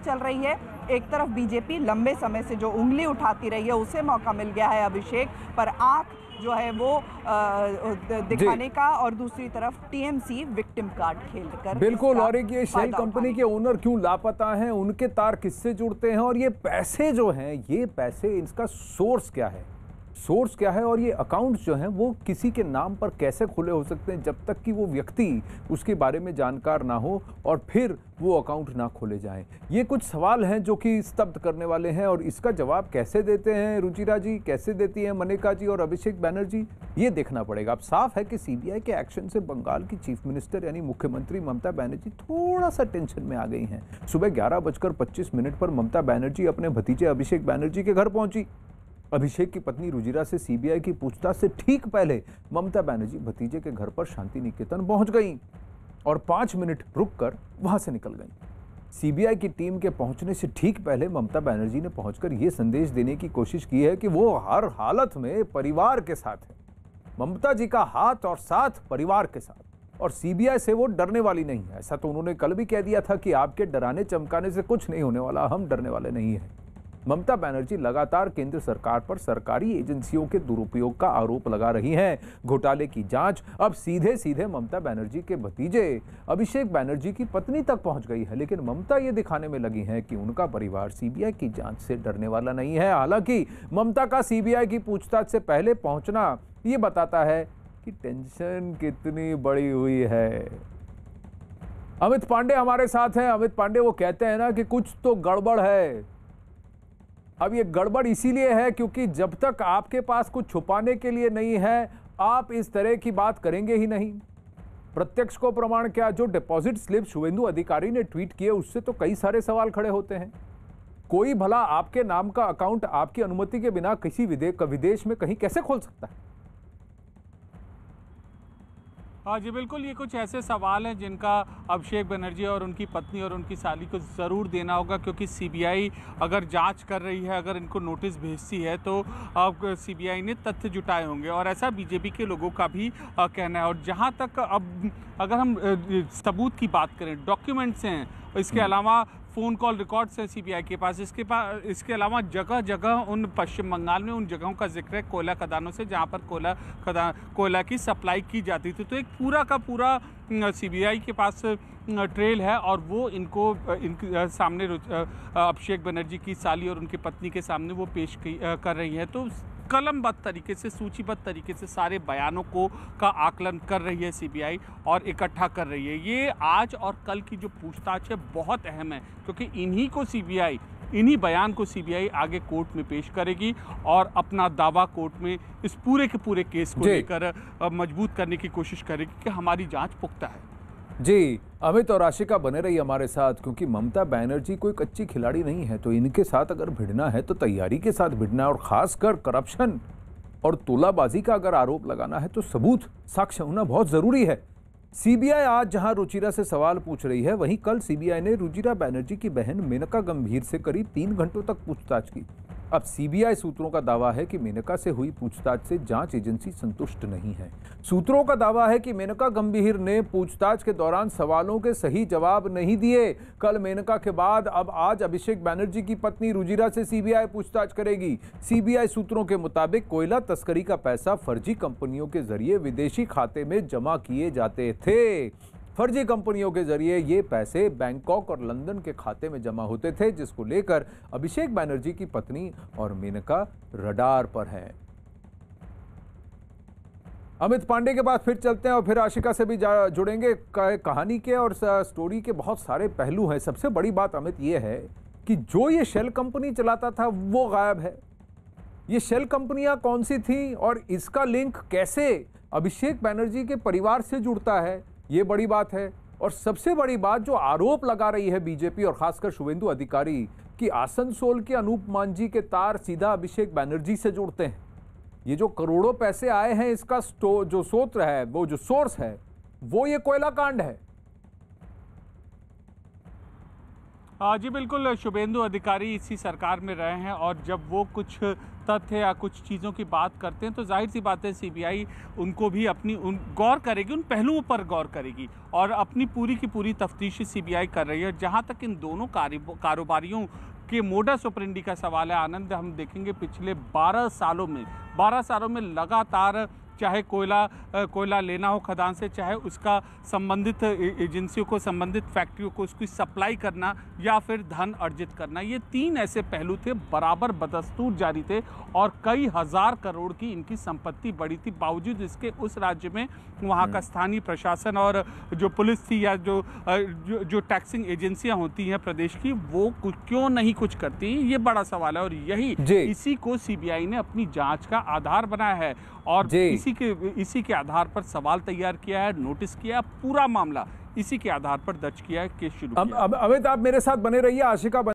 की चल रही है एक तरफ बीजेपी लंबे समय से जो उंगली उठाती रही है उसे मौका मिल गया है अभिषेक पर आंख जो है वो दिखाने का और दूसरी तरफ टीएमसी विक्टिम कार्ड खेल कर बिल्कुल और एक ये शेल कंपनी के ओनर क्यों लापता हैं उनके तार किससे जुड़ते हैं और ये पैसे जो हैं ये पैसे इसका सोर्स क्या है सोर्स क्या है और ये अकाउंट्स जो हैं वो किसी के नाम पर कैसे खुले हो सकते हैं जब तक कि वो व्यक्ति उसके बारे में जानकार ना हो और फिर वो अकाउंट ना खोले जाएं ये कुछ सवाल हैं जो कि स्तब्ध करने वाले हैं और इसका जवाब कैसे देते हैं रुचिरा जी कैसे देती हैं मनेका जी और अभिषेक बैनर्जी ये देखना पड़ेगा अब साफ है कि सी के एक्शन से बंगाल की चीफ मिनिस्टर यानी मुख्यमंत्री ममता बैनर्जी थोड़ा सा टेंशन में आ गई हैं सुबह ग्यारह बजकर पच्चीस मिनट पर ममता बैनर्जी अपने भतीजे अभिषेक बैनर्जी के घर पहुंची अभिषेक की पत्नी रुजिरा से सीबीआई की पूछताछ से ठीक पहले ममता बैनर्जी भतीजे के घर पर शांति निकेतन पहुंच गई और पाँच मिनट रुककर वहां से निकल गई सीबीआई की टीम के पहुंचने से ठीक पहले ममता बनर्जी ने पहुंचकर यह संदेश देने की कोशिश की है कि वो हर हालत में परिवार के साथ है ममता जी का हाथ और साथ परिवार के साथ और सीबीआई से वो डरने वाली नहीं है ऐसा तो उन्होंने कल भी कह दिया था कि आपके डराने चमकाने से कुछ नहीं होने वाला हम डरने वाले नहीं हैं ममता बनर्जी लगातार केंद्र सरकार पर सरकारी एजेंसियों के दुरुपयोग का आरोप लगा रही हैं घोटाले की जांच अब सीधे सीधे ममता बनर्जी के भतीजे अभिषेक बनर्जी की पत्नी तक पहुंच गई है लेकिन ममता ये दिखाने में लगी हैं कि उनका परिवार सीबीआई की जांच से डरने वाला नहीं है हालांकि ममता का सीबीआई की पूछताछ से पहले पहुंचना ये बताता है कि टेंशन कितनी बड़ी हुई है अमित पांडे हमारे साथ हैं अमित पांडे वो कहते हैं ना कि कुछ तो गड़बड़ है अब ये गड़बड़ इसीलिए है क्योंकि जब तक आपके पास कुछ छुपाने के लिए नहीं है आप इस तरह की बात करेंगे ही नहीं प्रत्यक्ष को प्रमाण क्या जो डिपॉजिट स्लिप शुभेंदु अधिकारी ने ट्वीट किए उससे तो कई सारे सवाल खड़े होते हैं कोई भला आपके नाम का अकाउंट आपकी अनुमति के बिना किसी विदेश में कहीं कैसे खोल सकता है हाँ जी बिल्कुल ये कुछ ऐसे सवाल हैं जिनका अभिषेक बनर्जी और उनकी पत्नी और उनकी साली को ज़रूर देना होगा क्योंकि सीबीआई अगर जांच कर रही है अगर इनको नोटिस भेजती है तो अब सीबीआई ने तथ्य जुटाए होंगे और ऐसा बीजेपी के लोगों का भी कहना है और जहाँ तक अब अगर हम सबूत की बात करें डॉक्यूमेंट्स हैं इसके हम्म। अलावा फ़ोन कॉल रिकॉर्ड्स हैं सी के पास इसके पास इसके अलावा जगह जगह उन पश्चिम बंगाल में उन जगहों का जिक्र है कोयला खदानों से जहाँ पर कोयला खदान कोयला की सप्लाई की जाती थी तो एक पूरा का पूरा सीबीआई के पास ट्रेल है और वो इनको इन सामने अभिषेक बनर्जी की साली और उनकी पत्नी के सामने वो पेश कर रही है तो कलमबद्ध तरीके से सूचीबद्ध तरीके से सारे बयानों को का आकलन कर रही है सीबीआई और इकट्ठा कर रही है ये आज और कल की जो पूछताछ है बहुत अहम है क्योंकि इन्हीं को सीबीआई इन्हीं बयान को सीबीआई आगे कोर्ट में पेश करेगी और अपना दावा कोर्ट में इस पूरे के पूरे केस को लेकर मजबूत करने की कोशिश करेगी कि हमारी जांच पुख्ता है जी अमित और आशिका बने रही हमारे साथ क्योंकि ममता बैनर्जी कोई कच्ची खिलाड़ी नहीं है तो इनके साथ अगर भिड़ना है तो तैयारी के साथ भिड़ना है और खासकर करप्शन और तोलाबाजी का अगर आरोप लगाना है तो सबूत साक्ष्य होना बहुत ज़रूरी है सीबीआई आज जहां रुचिरा से सवाल पूछ रही है वहीं कल सीबीआई ने रुचिरा बैनर्जी की बहन मेनका गंभीर से करीब तीन घंटों तक पूछताछ की अब सीबीआई सूत्रों का दावा है कि मेनका से हुई पूछताछ से जांच एजेंसी संतुष्ट नहीं है सूत्रों का दावा है कि मेनका गंभीर ने पूछताछ के दौरान सवालों के सही जवाब नहीं दिए कल मेनका के बाद अब आज अभिषेक बैनर्जी की पत्नी रुजिरा से सीबीआई पूछताछ करेगी सीबीआई सूत्रों के मुताबिक कोयला तस्करी का पैसा फर्जी कंपनियों के जरिए विदेशी खाते में जमा किए जाते थे फर्जी कंपनियों के जरिए ये पैसे बैंकॉक और लंदन के खाते में जमा होते थे जिसको लेकर अभिषेक बैनर्जी की पत्नी और मेनका रडार पर हैं अमित पांडे के बाद फिर चलते हैं और फिर आशिका से भी जुड़ेंगे कहानी के और स्टोरी के बहुत सारे पहलू हैं सबसे बड़ी बात अमित ये है कि जो ये शेल कंपनी चलाता था वो गायब है ये शेल कंपनियां कौन सी थी और इसका लिंक कैसे अभिषेक बैनर्जी के परिवार से जुड़ता है ये बड़ी बात है और सबसे बड़ी बात जो आरोप लगा रही है बीजेपी और खासकर शुभेंदु अधिकारी कि आसनसोल के अनूप मांझी के तार सीधा अभिषेक बैनर्जी से जुड़ते हैं ये जो करोड़ों पैसे आए हैं इसका जो सोत्र है वो जो सोर्स है वो ये कोयला कांड है जी बिल्कुल शुभेंदु अधिकारी इसी सरकार में रहे हैं और जब वो कुछ तथ्य या कुछ चीज़ों की बात करते हैं तो जाहिर सी बात है सीबीआई उनको भी अपनी उन गौर करेगी उन पहलुओं पर गौर करेगी और अपनी पूरी की पूरी तफ्तीश सीबीआई कर रही है जहाँ तक इन दोनों कारोबारियों के मोडा सुपरिंडी का सवाल है आनंद हम देखेंगे पिछले 12 सालों में 12 सालों में लगातार चाहे कोयला कोयला लेना हो खदान से चाहे उसका संबंधित एजेंसियों को संबंधित फैक्ट्रियों को उसकी सप्लाई करना या फिर धन अर्जित करना ये तीन ऐसे पहलू थे बराबर बदस्तूर जारी थे और कई हज़ार करोड़ की इनकी संपत्ति बढ़ी थी बावजूद इसके उस राज्य में वहाँ का हम्म। स्थानीय प्रशासन और जो पुलिस थी या जो जो, जो टैक्सिंग एजेंसियाँ होती हैं प्रदेश की वो कुछ क्यों नहीं कुछ करती ये बड़ा सवाल है और यही इसी को सीबीआई ने अपनी जांच का आधार बनाया है और इसी इसी के इसी के आधार पर सवाल तैयार किया है नोटिस किया है पूरा मामला इसी के आधार पर दर्ज किया है केस शुरू अमित आप मेरे साथ बने रहिए आशिका बने